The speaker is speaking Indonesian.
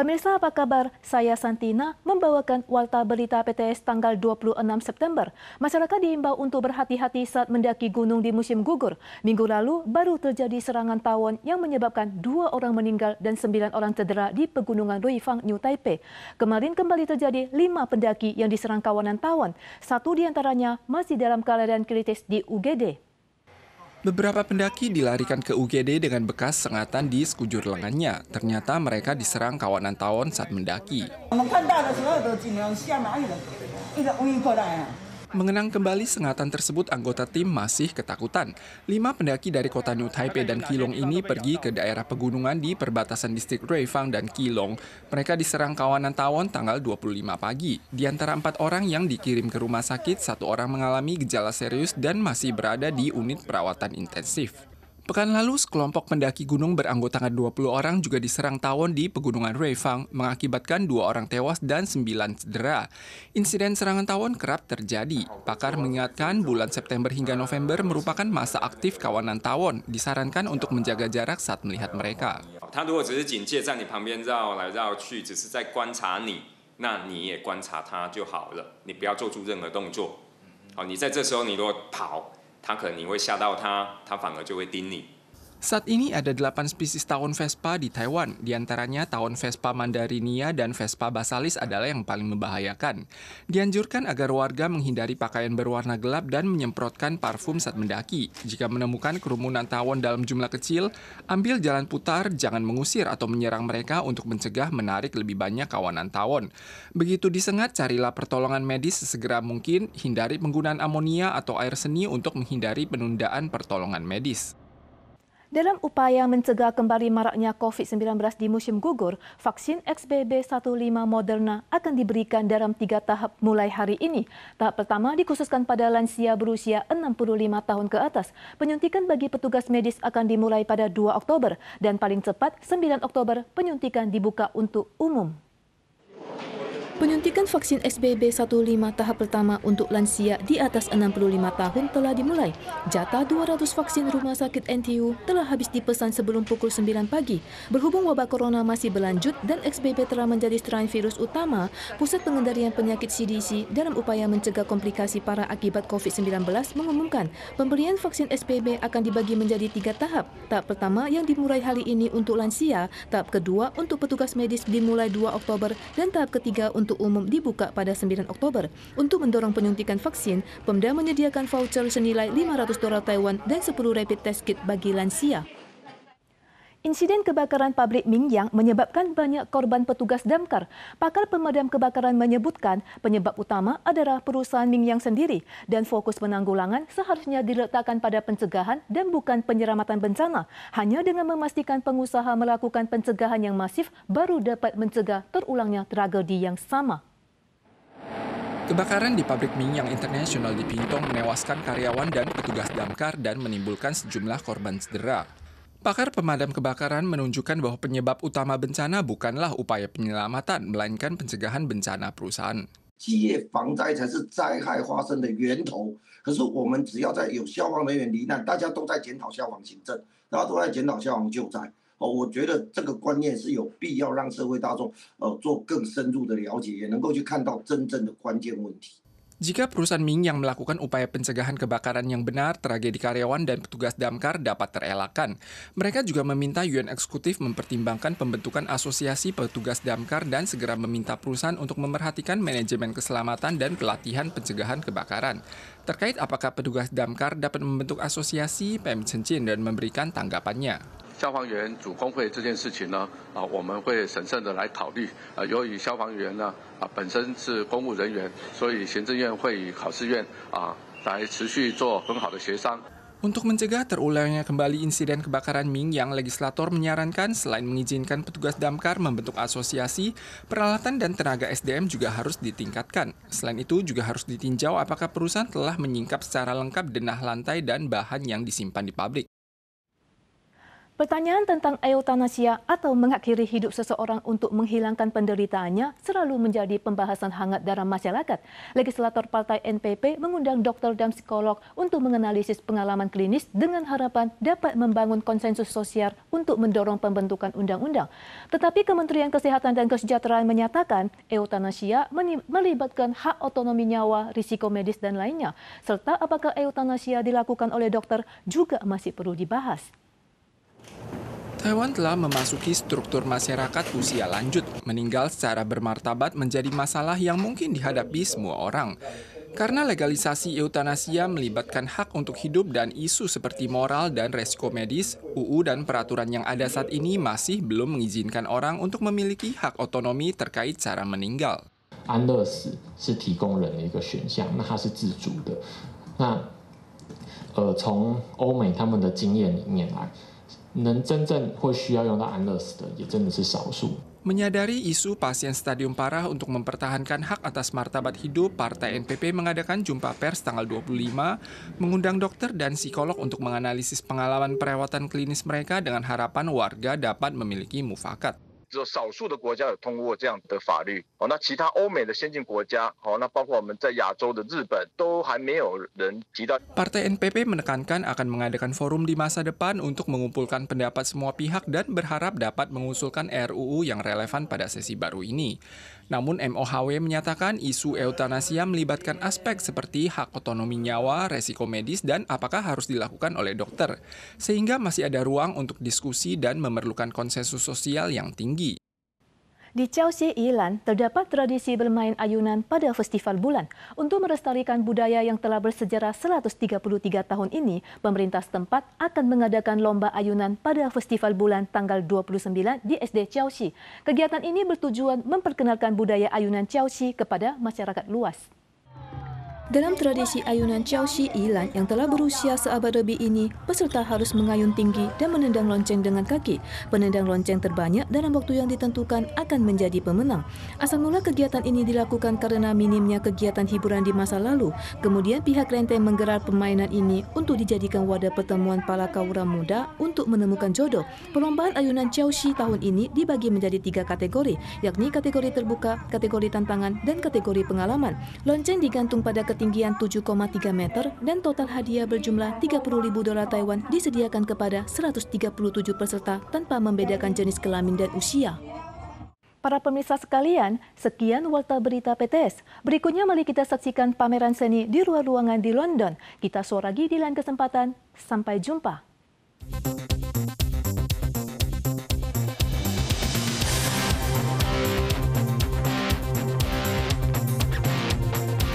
Pemirsa apa kabar? Saya Santina membawakan Warta Berita PTS tanggal 26 September. Masyarakat diimbau untuk berhati-hati saat mendaki gunung di musim gugur. Minggu lalu baru terjadi serangan tawon yang menyebabkan dua orang meninggal dan sembilan orang cedera di pegunungan Ruifang, New Taipei. Kemarin kembali terjadi lima pendaki yang diserang kawanan tawon. Satu di antaranya masih dalam keadaan kritis di UGD. Beberapa pendaki dilarikan ke UGD dengan bekas sengatan di sekujur lengannya. Ternyata mereka diserang kawanan tawon saat mendaki. Mengenang kembali sengatan tersebut, anggota tim masih ketakutan. Lima pendaki dari kota New Taipei dan Kilong ini pergi ke daerah pegunungan di perbatasan distrik Ruifang dan Kilong. Mereka diserang kawanan tawon tanggal 25 pagi. Di antara empat orang yang dikirim ke rumah sakit, satu orang mengalami gejala serius dan masih berada di unit perawatan intensif. Pekan lalu, sekelompok pendaki gunung beranggotakan 20 orang juga diserang tawon di pegunungan Ruifang, mengakibatkan dua orang tewas dan sembilan cedera. Insiden serangan tawon kerap terjadi. Pakar mengingatkan bulan September hingga November merupakan masa aktif kawanan tawon, disarankan untuk menjaga jarak saat melihat mereka. Kalau 他可能你会吓到他，他反而就会盯你。Saat ini ada 8 spesies tawon Vespa di Taiwan, diantaranya tawon Vespa mandarinia dan Vespa basalis adalah yang paling membahayakan. Dianjurkan agar warga menghindari pakaian berwarna gelap dan menyemprotkan parfum saat mendaki. Jika menemukan kerumunan tawon dalam jumlah kecil, ambil jalan putar, jangan mengusir atau menyerang mereka untuk mencegah menarik lebih banyak kawanan tawon. Begitu disengat, carilah pertolongan medis sesegera mungkin, hindari penggunaan amonia atau air seni untuk menghindari penundaan pertolongan medis. Dalam upaya mencegah kembali maraknya COVID-19 di musim gugur, vaksin XBB 15 Moderna akan diberikan dalam tiga tahap mulai hari ini. Tahap pertama dikhususkan pada lansia berusia 65 tahun ke atas. Penyuntikan bagi petugas medis akan dimulai pada 2 Oktober dan paling cepat 9 Oktober penyuntikan dibuka untuk umum. Penyuntikan vaksin sbb 15 tahap pertama untuk lansia di atas 65 tahun telah dimulai. Jatah 200 vaksin rumah sakit NTU telah habis dipesan sebelum pukul 9 pagi. Berhubung wabah corona masih berlanjut dan XBB telah menjadi strain virus utama, Pusat Pengendalian Penyakit CDC dalam upaya mencegah komplikasi para akibat COVID-19 mengumumkan pemberian vaksin SBB akan dibagi menjadi tiga tahap. Tahap pertama yang dimulai hari ini untuk lansia, tahap kedua untuk petugas medis dimulai 2 Oktober, dan tahap ketiga untuk untuk umum dibuka pada 9 Oktober. Untuk mendorong penyuntikan vaksin, Pemda menyediakan voucher senilai 500 dolar Taiwan dan 10 rapid test kit bagi lansia. Insiden kebakaran pabrik Mingyang menyebabkan banyak korban petugas damkar. Pakar pemadam kebakaran menyebutkan penyebab utama adalah perusahaan Mingyang sendiri dan fokus penanggulangan seharusnya diletakkan pada pencegahan dan bukan penyelamatan bencana. Hanya dengan memastikan pengusaha melakukan pencegahan yang masif baru dapat mencegah terulangnya tragedi yang sama. Kebakaran di pabrik Mingyang International di Pintong menewaskan karyawan dan petugas damkar dan menimbulkan sejumlah korban cedera. Pakar pemadam kebakaran menunjukkan bahawa penyebab utama bencana bukanlah upaya penyelamatan melainkan pencegahan bencana perusahaan。企业防灾才是灾害发生的源头，可是我们只要在有消防人员罹难，大家都在检讨消防行政，大家都在检讨消防救灾。哦，我觉得这个观念是有必要让社会大众呃做更深入的了解，也能够去看到真正的关键问题。Jika perusahaan Ming yang melakukan upaya pencegahan kebakaran yang benar, tragedi karyawan dan petugas damkar dapat terelakkan. Mereka juga meminta UN Eksekutif mempertimbangkan pembentukan asosiasi petugas damkar dan segera meminta perusahaan untuk memerhatikan manajemen keselamatan dan pelatihan pencegahan kebakaran. Terkait apakah petugas damkar dapat membentuk asosiasi, Pem Chin dan memberikan tanggapannya. 消防员主工会这件事情呢，啊，我们会审慎的来考虑。啊，由于消防员呢啊本身是公务人员，所以行政院会与考试院啊来持续做很好的协商。Untuk mencegah terulangnya kembali insiden kebakaran Ming yang legislator menyarankan selain mengizinkan petugas damkar membentuk asosiasi, peralatan dan tenaga SDM juga harus ditingkatkan. Selain itu, juga harus ditinjau apakah perusahaan telah menyingkap secara lengkap denah lantai dan bahan yang disimpan di pabrik. Pertanyaan tentang eutanasia atau mengakhiri hidup seseorang untuk menghilangkan penderitaannya selalu menjadi pembahasan hangat dalam masyarakat. Legislator Partai NPP mengundang dokter dan psikolog untuk menganalisis pengalaman klinis dengan harapan dapat membangun konsensus sosial untuk mendorong pembentukan undang-undang. Tetapi Kementerian Kesehatan dan Kesejahteraan menyatakan eutanasia melibatkan hak otonomi nyawa, risiko medis dan lainnya, serta apakah eutanasia dilakukan oleh dokter juga masih perlu dibahas. Taiwan telah memasuki struktur masyarakat usia lanjut. Meninggal secara bermartabat menjadi masalah yang mungkin dihadapi semua orang. Karena legalisasi eutanasia melibatkan hak untuk hidup dan isu seperti moral dan resiko medis, UU dan peraturan yang ada saat ini masih belum mengizinkan orang untuk memiliki hak otonomi terkait cara meninggal. 能真正会需要用到安乐死的，也真的是少数。Menyadari isu pasien stadium parah untuk mempertahankan hak atas martabat hidup, Partai NPP mengadakan jumpa pers tanggal 25, mengundang dokter dan psikolog untuk menganalisis pengalaman perawatan klinis mereka dengan harapan warga dapat memiliki mufakat. 只有少数的国家有通过这样的法律哦。那其他欧美的先进国家，哦，那包括我们在亚洲的日本，都还没有人提到。Partai NPP menekankan akan mengadakan forum di masa depan untuk mengumpulkan pendapat semua pihak dan berharap dapat mengusulkan RUU yang relevan pada sesi baru ini. Namun MOHW menyatakan isu eutanasia melibatkan aspek seperti hak otonomi nyawa, resiko medis, dan apakah harus dilakukan oleh dokter. Sehingga masih ada ruang untuk diskusi dan memerlukan konsensus sosial yang tinggi. Di Chelsea, Iilan terdapat tradisi bermain ayunan pada festival bulan. Untuk melestarikan budaya yang telah bersejarah 133 tahun ini, pemerintah setempat akan mengadakan lomba ayunan pada festival bulan tanggal 29 di SD Chelsea. Kegiatan ini bertujuan memperkenalkan budaya ayunan Chelsea kepada masyarakat luas. Dalam tradisi ayunan Shi Ilan yang telah berusia seabad lebih ini, peserta harus mengayun tinggi dan menendang lonceng dengan kaki. Penendang lonceng terbanyak dalam waktu yang ditentukan akan menjadi pemenang. Asal mula kegiatan ini dilakukan karena minimnya kegiatan hiburan di masa lalu. Kemudian pihak Renteng menggerak permainan ini untuk dijadikan wadah pertemuan para kaura muda untuk menemukan jodoh. Perlombaan ayunan Shi tahun ini dibagi menjadi tiga kategori, yakni kategori terbuka, kategori tantangan, dan kategori pengalaman. Lonceng digantung pada ketinggian 7,3 meter dan total hadiah berjumlah 30 ribu dolar Taiwan disediakan kepada 137 peserta tanpa membedakan jenis kelamin dan usia. Para pemirsa sekalian, sekian warta berita PTS. Berikutnya mari kita saksikan pameran seni di ruang ruangan di London. Kita suara lagi di lain kesempatan. Sampai jumpa.